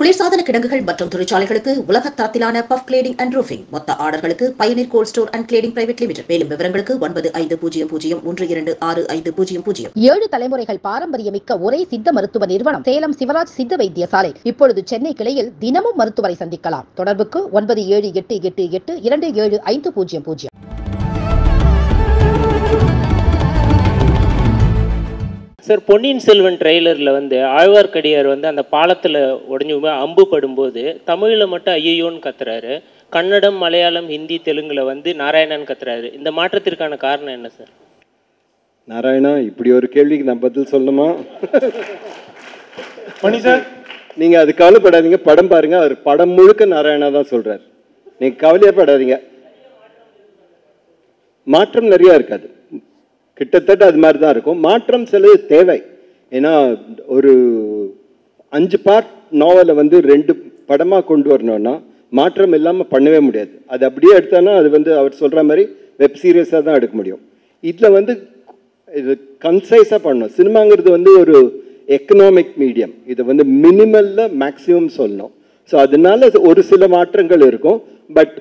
குளிர்சாதன கிடங்குகள் மற்றும் தொழிற்சாலைகளுக்கு உலக தரத்திலான பஃப் கிளேடிங் அண்ட் ரூஃபிங் மொத்த ஆர்டர்களுக்கு pioneer coal store and cladding private limited மேலும் விவரங்களுக்கு ஒன்பது ஐந்து பூஜ்ஜியம் பூஜ்ஜியம் ஒன்று இரண்டு ஆறு ஐந்து பூஜ்ஜியம் பூஜ்ஜியம் ஏழு தலைமுறைகள் பாரம்பரியமிக்க ஒரே சித்த மருத்துவ நிறுவனம் சேலம் சிவராஜ் சித்த வைத்தியசாலை இப்பொழுது சென்னை கிளையில் தினமும் மருத்துவரை சந்திக்கலாம் தொடர்புக்கு ஒன்பது ஏழு எட்டு எட்டு எட்டு இரண்டு ஏழு ஐந்து பூஜ்ஜியம் பூஜ்ஜியம் சார் பொன்னியின் செல்வன் ட்ரெய்லரில் வந்து ஆழ்வார்க்கடியார் வந்து அந்த பாலத்தில் உடஞ்சி அம்பு படும்போது தமிழில் மட்டும் ஐயோன்னு கத்துறாரு கன்னடம் மலையாளம் ஹிந்தி தெலுங்கில் வந்து நாராயணன் கத்துறாரு இந்த மாற்றத்திற்கான காரணம் என்ன சார் நாராயணா இப்படி ஒரு கேள்விக்கு நான் பதில் சொல்லுமா சார் நீங்கள் அது கவலைப்படாதீங்க படம் பாருங்க அவர் படம் முழுக்க நாராயணா தான் சொல்கிறார் நீங்கள் கவலையப்படாதீங்க மாற்றம் நிறையா இருக்காது கிட்டத்தட்ட அது மாதிரி தான் இருக்கும் மாற்றம் சிலது தேவை ஏன்னா ஒரு அஞ்சு பார்ட் நாவலை வந்து ரெண்டு படமாக கொண்டு வரணும்னா மாற்றம் இல்லாமல் பண்ணவே முடியாது அது அப்படியே எடுத்தோன்னா அது வந்து அவர் சொல்கிற மாதிரி வெப் சீரியஸாக தான் எடுக்க முடியும் இதில் வந்து இது கன்சைஸாக பண்ணணும் சினிமாங்கிறது வந்து ஒரு எக்கனாமிக் மீடியம் இதை வந்து மினிமலில் மேக்ஸிமம் சொல்லணும் ஸோ அதனால ஒரு சில மாற்றங்கள் இருக்கும் பட்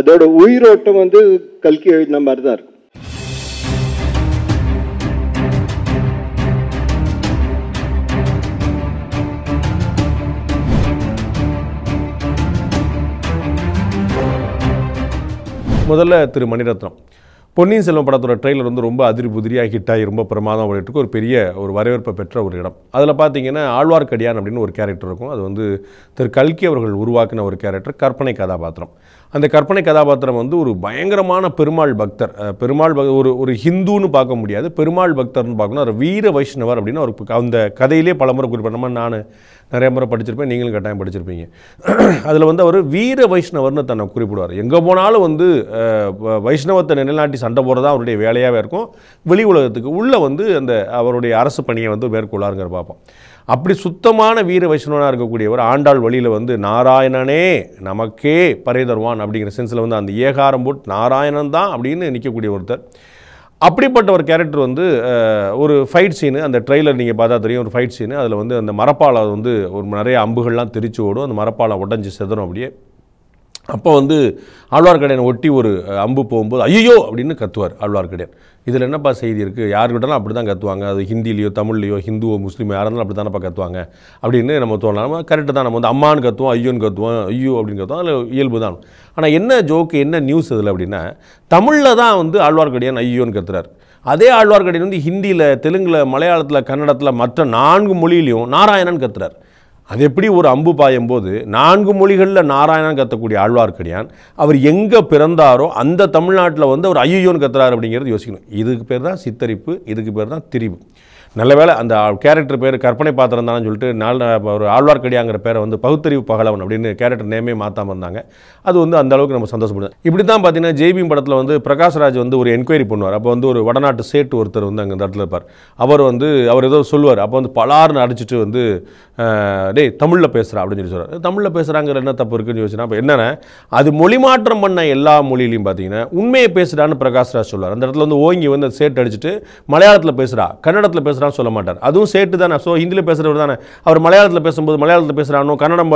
அதோட உயிரோட்டம் வந்து கல்கி எழுதின மாதிரி தான் இருக்கும் முதல்ல திரு மணிரத்னம் பொன்னியின் செல்வன் படத்தோட ட்ரெய்லர் வந்து ரொம்ப அதிரி புதிரியாக ஹிட் ஆகி ரொம்ப பிரமாதம் அப்படின்ட்டு ஒரு பெரிய ஒரு வரவேற்பை பெற்ற ஒரு இடம் அதில் பார்த்தீங்கன்னா ஆழ்வார்க்கடியான் அப்படின்னு ஒரு கேரக்டர் இருக்கும் அது வந்து திரு கல்கி அவர்கள் உருவாக்கின ஒரு கேரக்டர் கற்பனை கதாபாத்திரம் அந்த கற்பனை கதாபாத்திரம் வந்து ஒரு பயங்கரமான பெருமாள் பக்தர் பெருமாள் பக் ஒரு ஒரு ஹிந்துன்னு பார்க்க முடியாது பெருமாள் பக்தர்னு பார்க்கணும் ஒரு வீர வைஷ்ணவர் அப்படின்னு அவர் அந்த கதையிலே பல முறை குறிப்பிட்ட நம்ம நான் நிறைய முறை படிச்சிருப்பேன் நீங்களும் கட்டாயம் படிச்சிருப்பீங்க அதில் வந்து அவர் வீர வைஷ்ணவர்னு தன்னை குறிப்பிடுவார் எங்கே போனாலும் வந்து வைஷ்ணவத்தை நிலைநாட்டி சண்டை போடுறது தான் அவருடைய வேலையாகவே இருக்கும் வெளி உலகத்துக்கு உள்ளே வந்து அந்த அவருடைய அரசு பணியை வந்து மேற்கொள்ளாருங்கிற பார்ப்போம் அப்படி சுத்தமான வீர வைஷ்ணவனாக இருக்கக்கூடியவர் ஆண்டாள் வழியில் வந்து நாராயணனே நமக்கே பறை தருவான் அப்படிங்கிற சென்ஸில் வந்து அந்த ஏகாரம் போட்டு நாராயணன் தான் அப்படின்னு நிற்கக்கூடிய ஒருத்தர் அப்படிப்பட்ட ஒரு கேரக்டர் வந்து ஒரு ஃபைட் சீனு அந்த ட்ரெய்லர் நீங்கள் பார்த்தா தெரியும் ஒரு ஃபைட் சீனு அதில் வந்து அந்த மரப்பாலை வந்து ஒரு நிறைய அம்புகள்லாம் திரிச்சு ஓடும் அந்த மரப்பாலை உடஞ்சி செதறும் அப்படியே அப்போ வந்து ஆழ்வார்க்கடையனை ஒட்டி ஒரு அம்பு போகும்போது ஐயோ அப்படின்னு கத்துவார் ஆழ்வார்க்கடையன் இதில் என்னப்பா செய்தி இருக்குது யாருக்கிட்டாலும் அப்படி தான் கத்துவாங்க அது ஹிந்திலேயோ தமிழ்லையோ ஹிந்துவோ முஸ்லீமோ யாராக இருந்தாலும் அப்படி தானப்பா கத்துவாங்க அப்படின்னு நம்ம தோணலாம் நம்ம கரெக்டாக தான் நம்ம வந்து அம்மான்னு கத்துவோம் ஐயோன்னு கத்துவோம் ஐயோ அப்படின்னு கத்துவோம் அதில் இயல்பு தான் ஆனால் என்ன ஜோக்கு என்ன நியூஸ் இதில் அப்படின்னா தமிழில் தான் வந்து ஆழ்வார்க்கடியான் ஐயோன்னு கத்துறாரு அதே ஆழ்வார்க்கடியன் வந்து ஹிந்தியில் தெலுங்கில் மலையாளத்தில் கன்னடத்தில் மற்ற நான்கு மொழியிலையும் நாராயணன் கத்துறாரு அது எப்படி ஒரு அம்பு பாயும் போது நான்கு மொழிகளில் நாராயணன் கத்தக்கூடிய ஆழ்வார்க்கடியான் அவர் எங்கே பிறந்தாரோ அந்த தமிழ்நாட்டில் வந்து அவர் ஐயோன்னு கத்துறாரு அப்படிங்கிறது யோசிக்கணும் இதுக்கு பேர் தான் சித்தரிப்பு இதுக்கு பேர் தான் திரிவு நல்ல வேலை அந்த கேரக்டர் பேர் கற்பனை பாத்திரம் தானே சொல்லிட்டு நாள் ஒரு ஆழ்வார்க்கடியாங்கிற பேரை வந்து பகுத்தறிவு பகலவன் அப்படின்னு கேரக்டர் நேமே மாற்றாமல் இருந்தாங்க அது வந்து அந்த அளவுக்கு நம்ம சந்தோஷப்படுது இப்படி தான் பார்த்தீங்கன்னா ஜெய்பிம் படத்தில் வந்து பிரகாஷ்ராஜ் வந்து ஒரு என்கொயரி பண்ணுவார் அப்போ வந்து ஒரு வடநாட்டு சேட்டு ஒருத்தர் வந்து அங்கே அந்த இடத்துல இருப்பார் அவர் வந்து அவர் ஏதோ சொல்லுவார் அப்போ வந்து பலார்னு அடிச்சுட்டு வந்து டேய் தமிழில் பேசுகிறா அப்படின்னு சொல்லி சொல்கிறார் தமிழில் பேசுகிறாங்கிற என்ன தப்பு இருக்குன்னு யோசிச்சுன்னா அப்போ என்னென்ன அது மொழி மாற்றம் பண்ண எல்லா மொழியிலையும் பார்த்தீங்கன்னா உண்மையை பேசுகிறான்னு பிரகாஷ்ராஜ் சொல்லுவார் அந்த இடத்துல வந்து ஓங்கி வந்து சேட்டு அடிச்சுட்டு மலையாளத்தில் பேசுகிறா கன்னடத்தில் பேசுகிறா பேசுகிறான்னு சொல்ல மாட்டார் அதுவும் சேட்டு தானே ஸோ ஹிந்தியில் பேசுகிறவர் தானே அவர் மலையாளத்தில் பேசும்போது மலையாளத்தில் பேசுகிறானோ கன்னடம்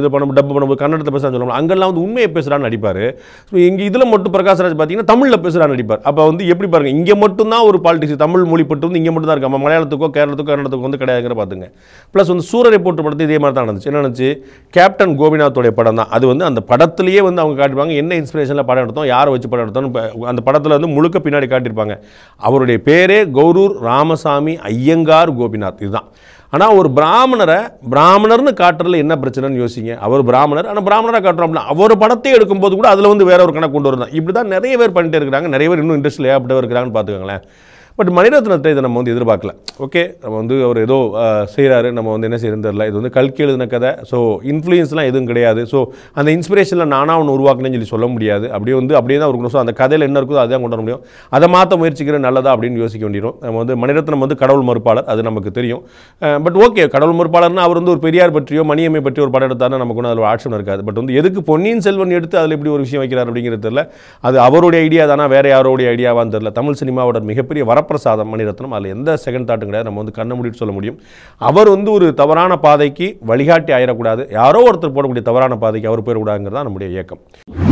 இது பண்ண டப்பு பண்ணும்போது கன்னடத்தில் பேசுகிறான்னு சொல்லுவாங்க அங்கெல்லாம் வந்து உண்மையை பேசுகிறான்னு நடிப்பார் ஸோ இங்கே இதில் மட்டும் பிரகாஷ்ராஜ் பார்த்தீங்கன்னா தமிழில் பேசுகிறான்னு நடிப்பார் அப்போ வந்து எப்படி பாருங்கள் இங்கே மட்டும்தான் ஒரு பாலிடிக்ஸ் தமிழ் மொழி பட்டு வந்து இங்கே மட்டும் தான் மலையாளத்துக்கோ கேரளத்துக்கோ கன்னடத்துக்கோ வந்து கிடையாதுங்கிற பார்த்துங்க ப்ளஸ் வந்து சூரரை போட்டு படத்தை இதே மாதிரி தான் நடந்துச்சு என்ன நினச்சி கேப்டன் கோபிநாத்துடைய படம் தான் அது வந்து அந்த படத்துலேயே வந்து அவங்க காட்டுவாங்க என்ன இன்ஸ்பிரேஷனில் படம் எடுத்தோம் யாரை வச்சு படம் எடுத்தோம் அந்த படத்தில் வந்து முழுக்க பின்னாடி காட்டியிருப்பாங்க அவருடைய பேரே கௌரூர் ராமசாமி சுவாமி ஐயங்கார் கோபிநாத் இதுதான் ஆனால் ஒரு பிராமணரை பிராமணர்னு காட்டுறதுல என்ன பிரச்சனைன்னு யோசிங்க அவர் பிராமணர் ஆனால் பிராமணராக அப்படின்னா அவர் படத்தை எடுக்கும்போது கூட அதில் வந்து வேற ஒரு கணக்கு கொண்டு வரலாம் இப்படி தான் நிறைய பேர் பண்ணிட்டு இருக்கிறாங்க நிறைய பேர் இன்னும் இண்டஸ்ட்ரியில் ஏற்பட்டு இருக்கிறாங்கன்னு பார்த்துக்கோங்களேன் பட் மணிரத்னத்தை இதை நம்ம வந்து எதிர்பார்க்கல ஓகே நம்ம வந்து அவர் ஏதோ செய்கிறாரு நம்ம வந்து என்ன செய்யறது தெரில இது வந்து கல்கி எழுதின கதை ஸோ இன்ஃப்ளூயன்ஸ்லாம் எதுவும் கிடையாது ஸோ அந்த இன்ஸ்பிரேஷனில் நானாக ஒன்று உருவாக்குனேன்னு சொல்லி சொல்ல முடியாது அப்படியே வந்து அப்படியே தான் இருக்கணும் ஸோ அந்த கதையில் என்ன இருக்குதோ அதான் கொண்டு வர முடியும் அதை மாற்ற முயற்சிக்கிற நல்லதா அப்படின்னு யோசிக்க வேண்டிடும் நம்ம வந்து மணிரத்னம் வந்து கடவுள் மறுப்பாளர் அது நமக்கு தெரியும் பட் ஓகே கடவுள் மறுப்பாளர்னா அவர் வந்து ஒரு பெரியார் பற்றியோ மணியம்மை பற்றியோ ஒரு படம் எடுத்தாலும் நமக்கு ஒன்றும் அதில் ஆட்சன் இருக்காது பட் வந்து எதுக்கு பொன்னியின் செல்வன் எடுத்து அதில் எப்படி ஒரு விஷயம் வைக்கிறார் அப்படிங்கிறது தெரியல அது அவருடைய ஐடியா தானா வேறு யாரோடைய ஐடியாவான்னு தெரியல தமிழ் சினிமாவோட மிகப்பெரிய வர வரப்பிரசாதம் மணிரத்னம் அதில் எந்த செகண்ட் தாட்டும் கிடையாது நம்ம வந்து கண்ணை முடிட்டு சொல்ல முடியும் அவர் வந்து ஒரு தவறான பாதைக்கு வழிகாட்டி ஆயிடக்கூடாது யாரோ ஒருத்தர் போடக்கூடிய தவறான பாதைக்கு அவர் போயிடக்கூடாதுங்கிறதான் நம்முடைய இயக்கம்